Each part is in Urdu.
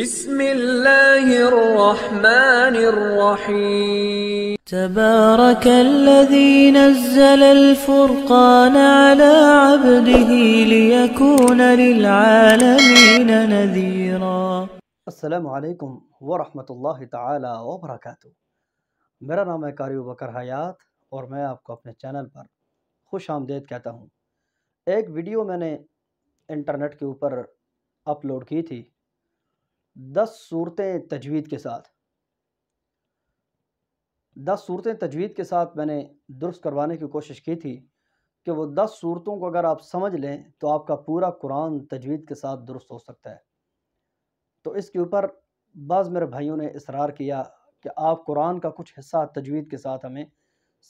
بسم الله الرحمن الرحيم تبارك الذي نزل الفرقان على عبده ليكون للعالمين نذيرا السلام عليكم ورحمة الله تعالى وبركاته میرا نام ہے کاریو بکر حیات اور میں آپ کو اپنے چینل پر خوش آمدید کہتا ہوں ایک ویڈیو میں نے انٹرنیٹ کے اوپر اپلوڈ کی تھی دس صورتیں تجوید کے ساتھ دس صورتیں تجوید کے ساتھ میں نے درست کروانے کی کوشش کی تھی کہ وہ دس صورتوں کو اگر آپ سمجھ لیں تو آپ کا پورا قرآن تجوید کے ساتھ درست ہو سکتا ہے تو اس کے اوپر بعض میرے بھائیوں نے اصرار کیا کہ آپ قرآن کا کچھ حصہ تجوید کے ساتھ ہمیں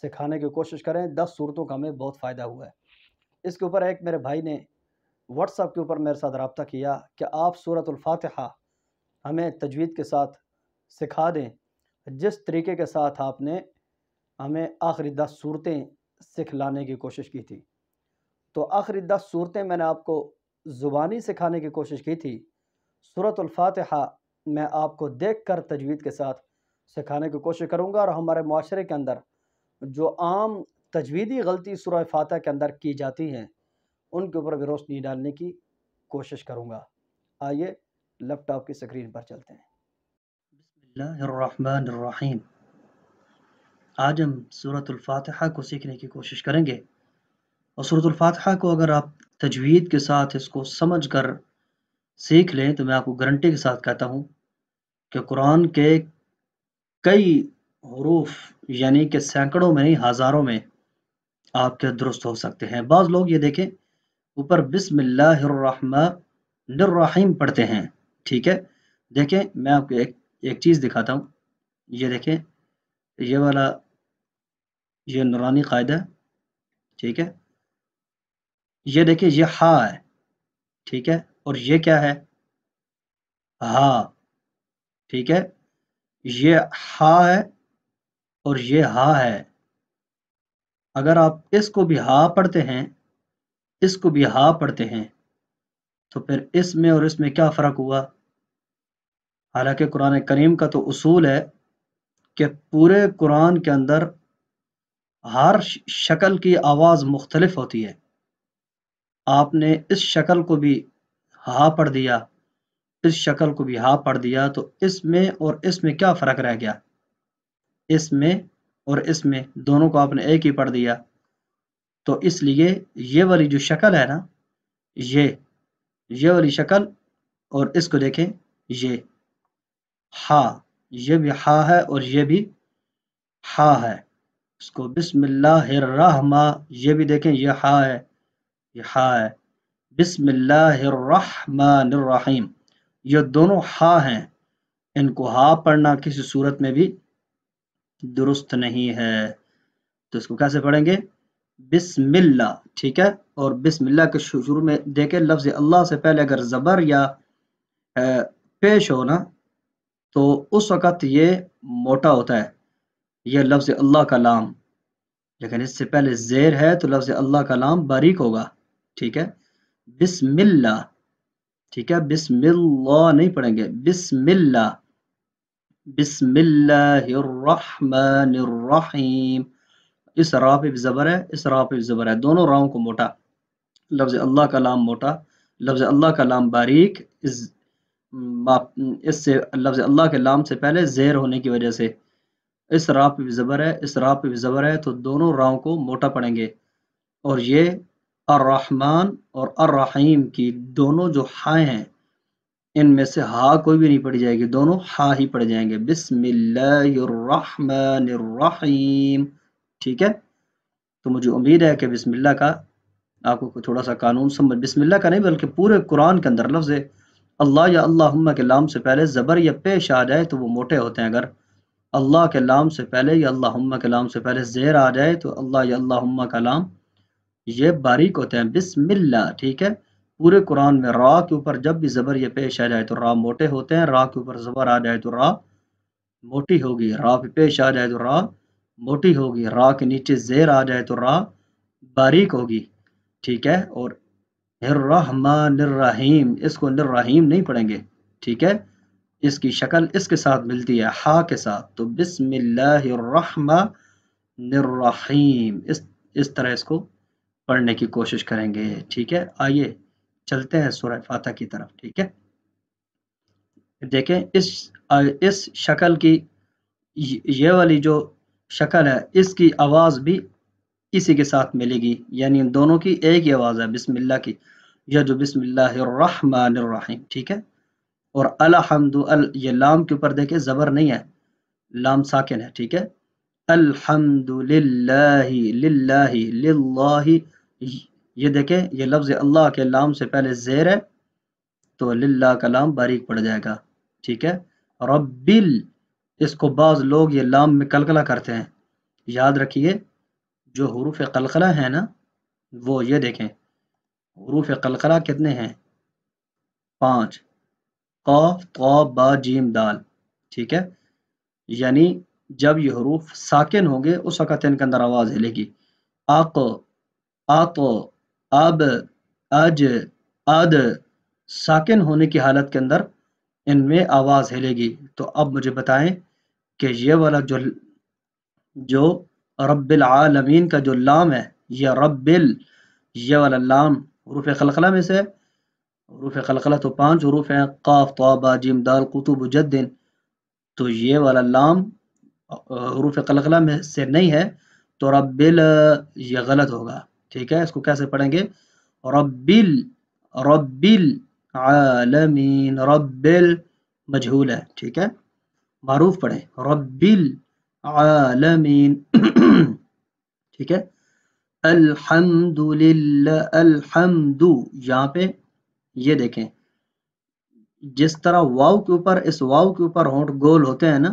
سکھانے کی کوشش کریں دس صورتوں کا ہمیں بہت فائدہ ہوا ہے اس کے اوپر ایک میرے بھائی نے واٹس ایپ کے اوپر میرے ساتھ رابطہ کیا کہ آپ صورت الفاتحہ ہمیں تجوید کے ساتھ سکھا دیں جس طریقے کے ساتھ آپ نے ہمیں آخری دس صورتیں سکھلانے کی کوشش کی تھی تو آخری دس صورتیں میں نے آپ کو زبانی سکھانے کی کوشش کی تھی صورت الفاتحہ میں آپ کو دیکھ کر تجوید کے ساتھ سکھانے کی کوشش کروں گا اور ہمارے معاشرے کے اندر جو عام تجویدی غلطی سورہ و فاتح کے اندر کی جاتی ہیں ان کے اوپر بھی روشنی ڈالنے کی کوشش کروں گا آئیے لیپ ٹاپ کی سکرین پر چلتے ہیں بسم اللہ الرحمن الرحیم آج ہم صورت الفاتحہ کو سیکھنے کی کوشش کریں گے اور سورة الفاتحہ کو اگر آپ تجوید کے ساتھ اس کو سمجھ کر سیکھ لیں تو میں آپ کو گارنٹی کے ساتھ کہتا ہوں کہ قرآن کے کئی حروف یعنی کہ سینکڑوں میں نہیں ہزاروں میں آپ کے درست ہو سکتے ہیں بعض لوگ یہ دیکھیں اوپر بسم اللہ الرحمن الرحیم پڑھتے ہیں ٹھیک ہے دیکھیں میں آپ کو ایک ایک چیز دکھاتا ہوں یہ دیکھیں یہ والا یہ نورانی قاعدہ ٹھیک ہے یہ دیکھیں یہ ہا ہے ٹھیک ہے اور یہ کیا ہے ہا ٹھیک ہے یہ ہا ہے اور یہ ہا ہے اگر آپ اس کو بھی ہا پڑھتے ہیں اس کو بھی ہا پڑھتے ہیں تو پھر اس میں اور اس میں کیا فرق ہوا حالانکہ قرآن کریم کا تو اصول ہے کہ پورے قرآن کے اندر ہر شکل کی آواز مختلف ہوتی ہے آپ نے اس شکل کو بھی ہا پڑھ دیا اس شکل کو بھی ہا پڑھ دیا تو اس میں اور اس میں کیا فرق رہ گیا اس میں اور اس میں دونوں کو آپ نے ایک ہی پڑھ دیا تو اس لیے یہ والی جو شکل ہے نا یہ یہ والی شکل اور اس کو دیکھیں یہ ہا یہ بھی ہا ہے اور یہ بھی ہا ہے اس کو بسم اللہ یہ بھی دیکھیں یہ ہا ہے یہ ہا ہے بسم اللہ الرحمن الرحیم یہ دونوں ہا ہیں ان کو ہا پڑھنا کسی صورت میں بھی درست نہیں ہے تو اس کو کیسے پڑھیں گے بسم اللہ ٹھیک ہے اور بسم اللہ کے شروع میں دیکھیں لفظ اللہ سے پہلے اگر زبر یا پیش ہونا تو اس وقت یہ موٹا ہوتا ہے یہ لفظ اللہ کا لام لیکن اس سے پہلے زیر ہے تو لفظ اللہ کا لام باریک ہوگا ٹھیک ہے بسم بسم اللہ اللہ ٹھیک ہے نہیں پڑھیں گے بسم اللہ بسم اللہ الرحمن الرحیم اس راہ پہ بھی زبر ہے اس راہ پہ بھی زبر ہے دونوں راہوں کو موٹا لفظ اللہ کا لام موٹا لفظ اللہ کا لام باریک اس سے لفظ اللہ کے لام سے پہلے زیر ہونے کی وجہ سے اس راہ پہ بھی زبر ہے اس راہ پہ بھی زبر ہے تو دونوں راہوں کو موٹا پڑیں گے اور یہ الرحمن اور الرحیم کی دونوں جو ہائیں ہیں ان میں سے ہا کوئی بھی نہیں پڑی جائے گی دونوں ہاں ہی پڑ جائیں گے بسم اللہ الرحمن الرحیم ٹھیک ہے تو مجھے امید ہے کہ بسم اللہ کا آپ کو تھوڑا سا قانون سمجھ بسم اللہ کا نہیں بلکہ پورے قرآن کے اندر لفظ ہے اللہ یا اللہ کے لام سے پہلے زبر یا پیش آ جائے تو وہ موٹے ہوتے ہیں اگر اللہ کے لام سے پہلے یا اللہ کے لام سے پہلے زیر آ جائے تو اللہ یا اللہ کا لام یہ باریک ہوتے ہیں بسم اللہ ٹھیک ہے پورے قرآن میں را کے اوپر جب بھی زبر یہ پیش آ جائے تو را موٹے ہوتے ہیں را کے اوپر زبر آ جائے تو را موٹی ہوگی را پہ پیش آ جائے تو را موٹی ہوگی را کے نیچے زیر آ جائے تو را باریک ہوگی ٹھیک ہے اور الرحمن الرحیم اس کو الرحیم نہیں پڑھیں گے ٹھیک ہے اس کی شکل اس کے ساتھ ملتی ہے ہا کے ساتھ تو بسم اللہ الرحمن الرحیم اس اس طرح اس کو پڑھنے کی کوشش کریں گے ٹھیک ہے آئیے چلتے ہیں سورہ فاتح کی طرف ٹھیک ہے دیکھیں اس اس شکل کی یہ والی جو شکل ہے اس کی آواز بھی اسی کے ساتھ ملے گی یعنی ان دونوں کی ایک ہی آواز ہے بسم اللہ کی یا جو بسم اللہ الرحمن الرحیم ٹھیک ہے اور الحمد ال یہ لام کے اوپر دیکھیں زبر نہیں ہے لام ساکن ہے ٹھیک ہے الحمد للہ للہ للہ یہ دیکھیں یہ لفظ اللہ کے لام سے پہلے زیر ہے تو للہ کا لام باریک پڑ جائے گا ٹھیک ہے رب اس کو بعض لوگ یہ لام میں کلکلا کرتے ہیں یاد رکھیے جو حروف قلقلہ ہیں نا وہ یہ دیکھیں حروف قلقلہ کتنے ہیں پانچ با جیم دال ٹھیک ہے یعنی جب یہ حروف ساکن ہوں گے اس وقت ان کے اندر آواز ہلے گی آق آق اب اج آب آج آد ساکن ہونے کی حالت کے اندر ان میں آواز ہلے گی تو اب مجھے بتائیں کہ یہ والا جو جو رب العالمین کا جو لام ہے یہ ال یہ حروف خلقلہ میں سے حروف خلقلہ تو پانچ حروف ہیں قاف جیم دال قطب تو یہ والا لام حروف خلقلہ میں سے نہیں ہے تو رب ال یہ غلط ہوگا ٹھیک ہے اس کو کیسے پڑھیں گے رب ال رب عالمین ال مجھول ہے ٹھیک ہے معروف پڑھیں رب ال ٹھیک ہے الحمد للہ الحمد یہاں پہ یہ دیکھیں جس طرح واؤ کے اوپر اس واؤ کے اوپر ہونٹ گول ہوتے ہیں نا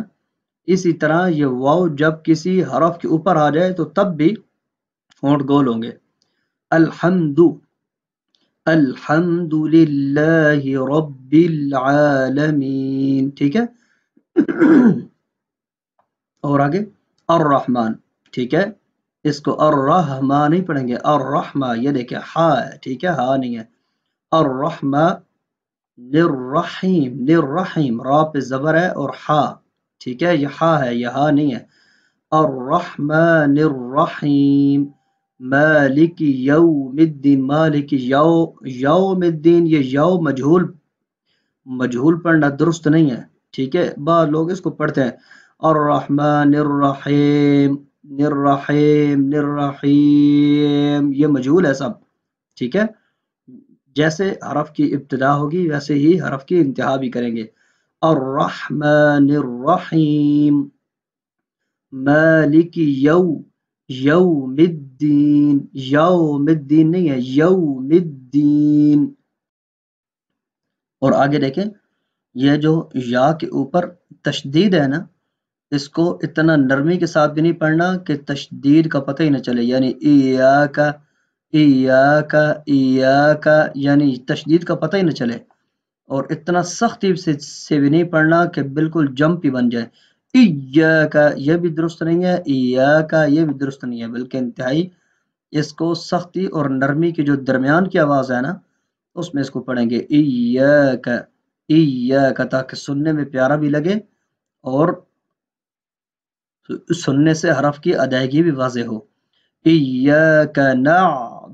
اسی طرح یہ واؤ جب کسی حرف کے اوپر آ جائے تو تب بھی ہونٹ گول ہوں گے الحمد الحمد للہ رب العالمین ٹھیک ہے اور آگے الرحمن ٹھیک ہے اس کو الرحمہ نہیں پڑھیں گے الرحمہ یہ دیکھیں ہا ہے ٹھیک ہے ہا نہیں ہے الرحمہ للرحیم للرحیم را پہ زبر ہے اور ہا ٹھیک ہے یہ ہا ہے یہ ہا نہیں ہے الرحمن الرحیم مالک یوم الدین مالک یو یوم الدین یہ یو مجھول مجھول پڑھنا درست نہیں ہے ٹھیک ہے بعض لوگ اس کو پڑھتے ہیں الرحمن الرحیم الرحیم الرحیم یہ مجھول ہے سب ٹھیک ہے جیسے حرف کی ابتدا ہوگی ویسے ہی حرف کی انتہا بھی کریں گے الرحمن الرحیم مالک یو یو مدین یو مدین نہیں ہے یو مدین اور آگے دیکھیں یہ جو یا کے اوپر تشدید ہے نا اس کو اتنا نرمی کے ساتھ بھی نہیں پڑھنا کہ تشدید کا پتہ ہی نہ چلے یعنی ای کا ای کا ایا کا یعنی تشدید کا پتہ ہی نہ چلے اور اتنا سختی سے سے بھی نہیں پڑھنا کہ بالکل جمپ ہی بن جائے کا یہ بھی درست نہیں ہے ای کا یہ بھی درست نہیں ہے بلکہ انتہائی اس کو سختی اور نرمی کی جو درمیان کی آواز ہے نا اس میں اس کو پڑھیں گے ای کا ای کا تاکہ سننے میں پیارا بھی لگے اور سننے سے حرف کی ادائیگی بھی واضح ہو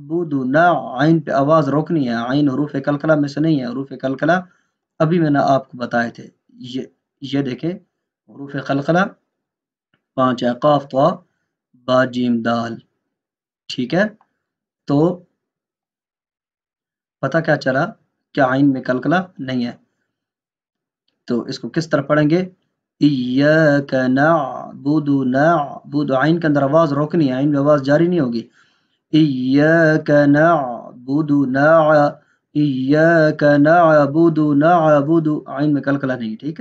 پہ آواز روکنی ہے حروف کلکلا میں سے نہیں ہے حروف کلکلا ابھی میں نے آپ کو بتائے تھے یہ دیکھیں حروف کلکلا پانچ ہے باجیم دال ٹھیک ہے تو پتا کیا چلا کیا آئین میں کلکلا نہیں ہے تو اس کو کس طرح پڑھیں گے ایاک نعبد نعبد آئین کے اندر آواز روکنی ہے عین میں آواز جاری نہیں ہوگی ایاک نعبد نعبد عین میں کلکلہ نہیں ٹھیک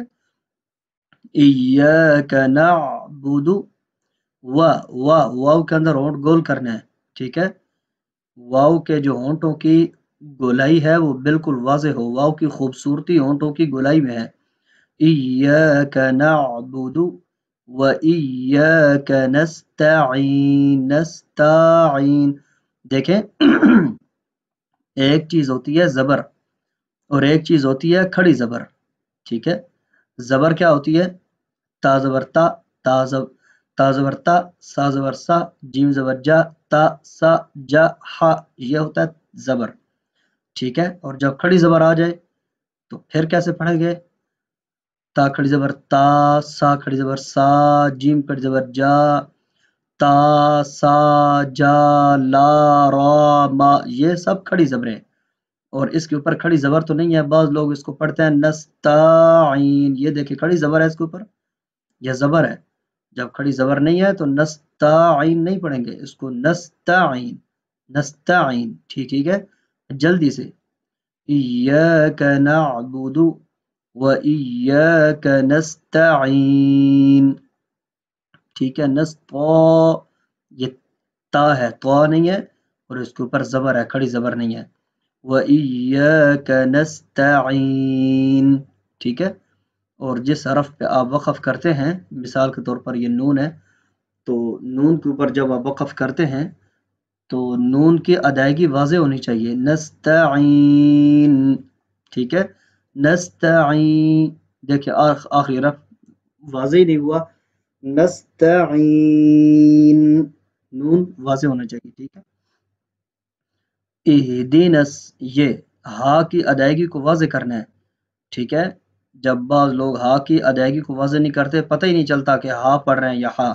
ہے و واو کے اندر ہونٹ گول کرنا ہے ٹھیک ہے واو کے جو ہونٹوں کی گولائی ہے وہ بالکل واضح ہو واو کی خوبصورتی ہونٹوں کی گولائی میں ہے نستعین تعین دیکھیں ایک چیز ہوتی ہے زبر اور ایک چیز ہوتی ہے کھڑی زبر ٹھیک ہے زبر کیا ہوتی ہے زبر تا زبر تا ورتا سازور سا جیم زبر جا تا سا جا ہا یہ ہوتا ہے زبر ٹھیک ہے اور جب کھڑی زبر آ جائے تو پھر کیسے پڑھیں گے تا کھڑی زبر تا سا کھڑی زبر سا جیم کھڑی زبر جا تا سا جا لا را ما یہ سب کھڑی زبریں اور اس کے اوپر کھڑی زبر تو نہیں ہے بعض لوگ اس کو پڑھتے ہیں نستعین یہ دیکھیں کھڑی زبر ہے اس کے اوپر یہ زبر ہے جب کھڑی زبر نہیں ہے تو نستعین نہیں پڑھیں گے اس کو نستعین نستعین ٹھیک ہے جلدی سے ایاک نعبدو و نستین ٹھیک ہے یہ تا ہے تو نہیں ہے اور اس کے اوپر زبر ہے کھڑی زبر نہیں ہے و نستعین ٹھیک ہے اور جس حرف پہ آپ وقف کرتے ہیں مثال کے طور پر یہ نون ہے تو نون کے اوپر جب آپ وقف کرتے ہیں تو نون کی ادائیگی واضح ہونی چاہیے نستعین ٹھیک ہے دیکھیں آخ آخری واضح نہیں ہوا نستعین نون واضح ہونا چاہیے ٹھیک ہے اہدینس یہ ہا کی ادائیگی کو واضح کرنا ہے ٹھیک ہے جب بعض لوگ ہا کی ادائیگی کو واضح نہیں کرتے پتہ ہی نہیں چلتا کہ ہا پڑھ رہے ہیں یا ہا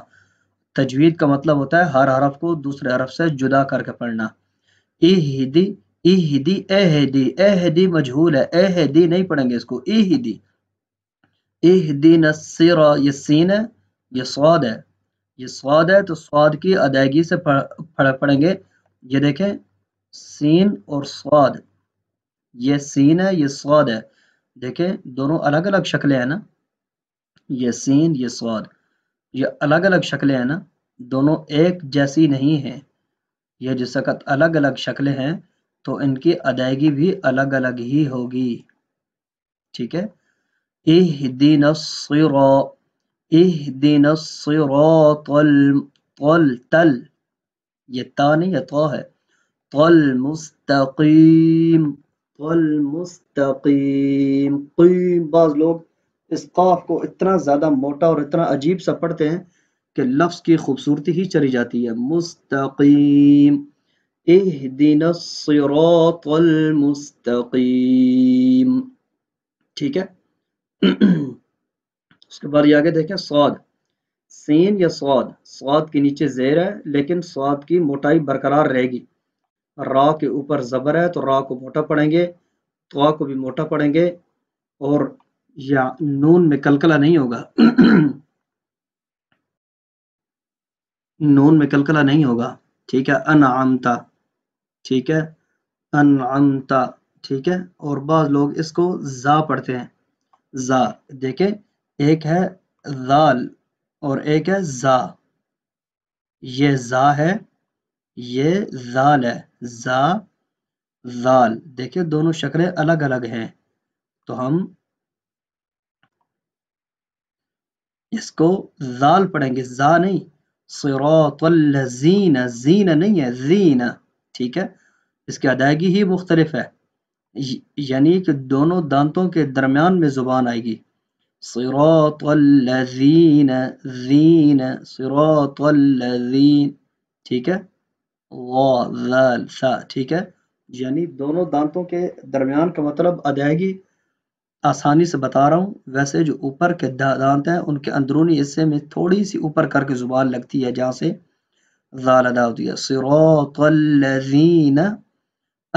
تجوید کا مطلب ہوتا ہے ہر حرف کو دوسرے حرف سے جدا کر کے پڑھنا اہدی اہدی اہدی مجھول ہے اہدی دی نہیں پڑھیں گے اس کو اے ہی دی یہ سین ہے یہ سواد ہے یہ سواد ہے تو سواد کی ادائیگی سے پڑھیں گے یہ دیکھیں سین اور سواد یہ سین ہے یہ سواد ہے دیکھیں دونوں الگ الگ شکلیں ہیں نا یہ سین یہ سواد یہ الگ الگ شکلیں ہیں نا دونوں ایک جیسی نہیں ہیں یہ جس وقت الگ الگ شکلیں ہیں تو ان کی ادائیگی بھی الگ الگ ہی ہوگی ٹھیک ہے اہدین الصراط اہدین الصراط طل تل یہ تا نہیں یہ تو ہے طل مستقیم طل مستقیم قیم بعض لوگ اس قاف کو اتنا زیادہ موٹا اور اتنا عجیب سا پڑھتے ہیں کہ لفظ کی خوبصورتی ہی چلی جاتی ہے مستقیم الصراط المستقیم ٹھیک ہے اس کے بعد یہ آگے دیکھیں سواد سین یا سواد سواد کے نیچے زیر ہے لیکن سواد کی موٹائی برقرار رہے گی را کے اوپر زبر ہے تو را کو موٹا پڑھیں گے توا کو بھی موٹا پڑھیں گے اور یا نون میں کلکلا نہیں ہوگا نون میں کلکلا نہیں ہوگا ٹھیک ہے انعامتا ٹھیک ہے انتا ٹھیک ہے اور بعض لوگ اس کو زا پڑھتے ہیں زا دیکھیں ایک ہے زال اور ایک ہے زا یہ زا ہے یہ زال ہے زا زال دیکھیں دونوں شکلیں الگ الگ ہیں تو ہم اس کو زال پڑھیں گے زا نہیں صراط زین زین نہیں ہے زین ٹھیک ہے اس کی ادائیگی ہی مختلف ہے یعنی کہ دونوں دانتوں کے درمیان میں زبان آئے گی زین الذین ٹھیک ہے ٹھیک ہے یعنی دونوں دانتوں کے درمیان کا مطلب ادائیگی آسانی سے بتا رہا ہوں ویسے جو اوپر کے دانت ہیں ان کے اندرونی حصے میں تھوڑی سی اوپر کر کے زبان لگتی ہے جہاں سے زال ڈال دیا صراط الذین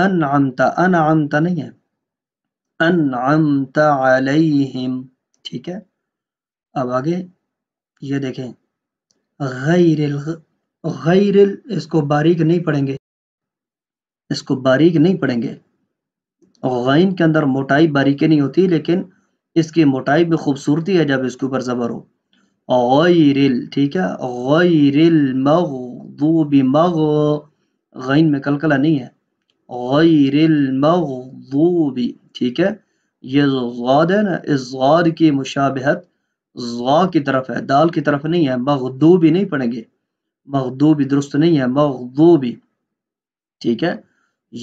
انعمت انعمت نہیں ہے انعمت علیہم ٹھیک ہے اب آگے یہ دیکھیں غیر غیر اس کو باریک نہیں پڑھیں گے اس کو باریک نہیں پڑھیں گے غین کے اندر موٹائی باریکی نہیں ہوتی لیکن اس کی موٹائی بھی خوبصورتی ہے جب اس کے اوپر زبر ہو غیر ٹھیک ہے غیر المغ غین میں کلکلا نہیں ہے غیر ٹھیک ہے یہ ہے نا اس کی مشابہت غا کی طرف ہے دال کی طرف نہیں ہے مغدوبی نہیں پڑھیں گے مغدوبی درست نہیں ہے مغدوبی ٹھیک ہے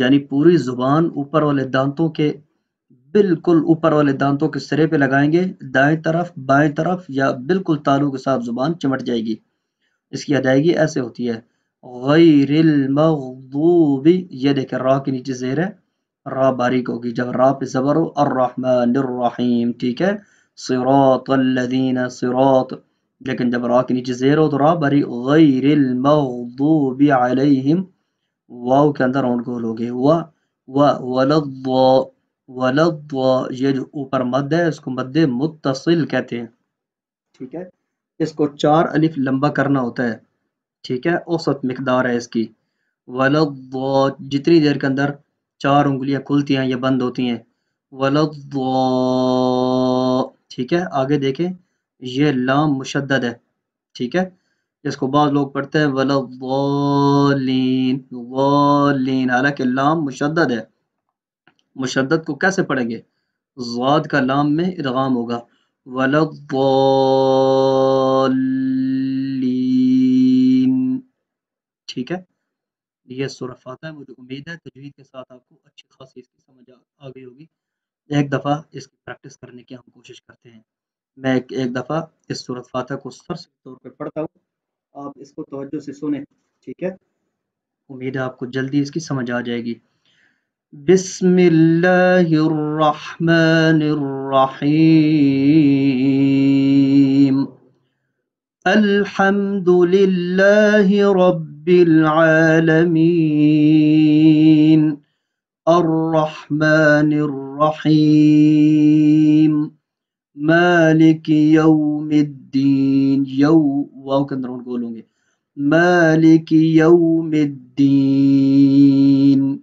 یعنی پوری زبان اوپر والے دانتوں کے بالکل اوپر والے دانتوں کے سرے پہ لگائیں گے دائیں طرف بائیں طرف یا بالکل تالو کے ساتھ زبان چمٹ جائے گی اس کی ادائیگی ایسے ہوتی ہے غیر المغضوب یہ دیکھیں را کے نیچے زیر ہے را باریک ہوگی جب را پہ زبر ہو الرحمن الرحیم ٹھیک ہے صراط صراط الذین لیکن جب را کے نیچے زیر ہو تو راہ باری المغضوب علیہم واو کے اندر گول واہ و یہ جو اوپر مد ہے اس کو مد متصل کہتے ہیں ٹھیک ہے اس کو چار الف لمبا کرنا ہوتا ہے ٹھیک ہے اوسط مقدار ہے اس کی ولد جتنی دیر کے اندر چار انگلیاں کھلتی ہیں یا بند ہوتی ہیں ولد ٹھیک ہے آگے دیکھیں یہ لام مشدد ہے ٹھیک ہے اس کو بعض لوگ پڑھتے ہیں ولین حالانکہ لام مشدد ہے مشدد کو کیسے پڑھیں گے زاد کا لام میں ادغام ہوگا ٹھیک ہے یہ فاتح فاتحہ مجھے امید ہے تجوید کے ساتھ آپ کو اچھی خاصی اس کی سمجھ آ گئی ہوگی ایک دفعہ اس کی پریکٹس کرنے کی ہم کوشش کرتے ہیں میں ایک ایک دفعہ اس صورت فاتح کو سر سے طور پہ پڑھتا ہوں آپ اس کو توجہ سے سنیں ٹھیک ہے امید ہے آپ کو جلدی اس کی سمجھ آ جائے گی بسم الله الرحمن الرحيم الحمد لله رب العالمين الرحمن الرحيم مالك يوم الدين يو واو كان مالك يوم الدين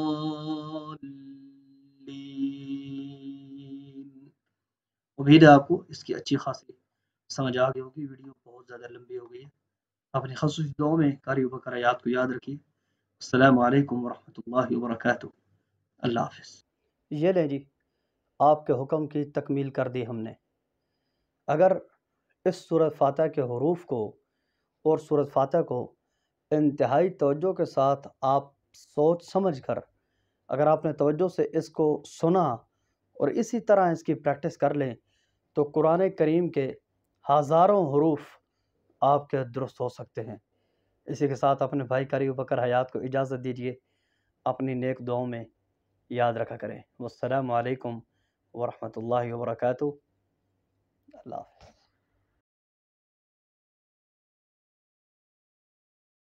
امید ہے آپ کو اس کی اچھی خاصی سمجھ آ گئی ہوگی ویڈیو بہت زیادہ لمبی ہو گئی ہے اپنی خصوصی دعاؤں میں قاری بکر یاد کو یاد رکھیے السلام علیکم ورحمۃ اللہ وبرکاتہ اللہ حافظ یہ لے جی آپ کے حکم کی تکمیل کر دی ہم نے اگر اس صورت فاتح کے حروف کو اور صورت فاتح کو انتہائی توجہ کے ساتھ آپ سوچ سمجھ کر اگر آپ نے توجہ سے اس کو سنا اور اسی طرح اس کی پریکٹس کر لیں تو قرآن کریم کے ہزاروں حروف آپ کے درست ہو سکتے ہیں اسی کے ساتھ اپنے بھائی کاری بکر حیات کو اجازت دیجیے اپنی نیک دعاؤں میں یاد رکھا کریں والسلام علیکم ورحمۃ اللہ وبرکاتہ اللہ حافظ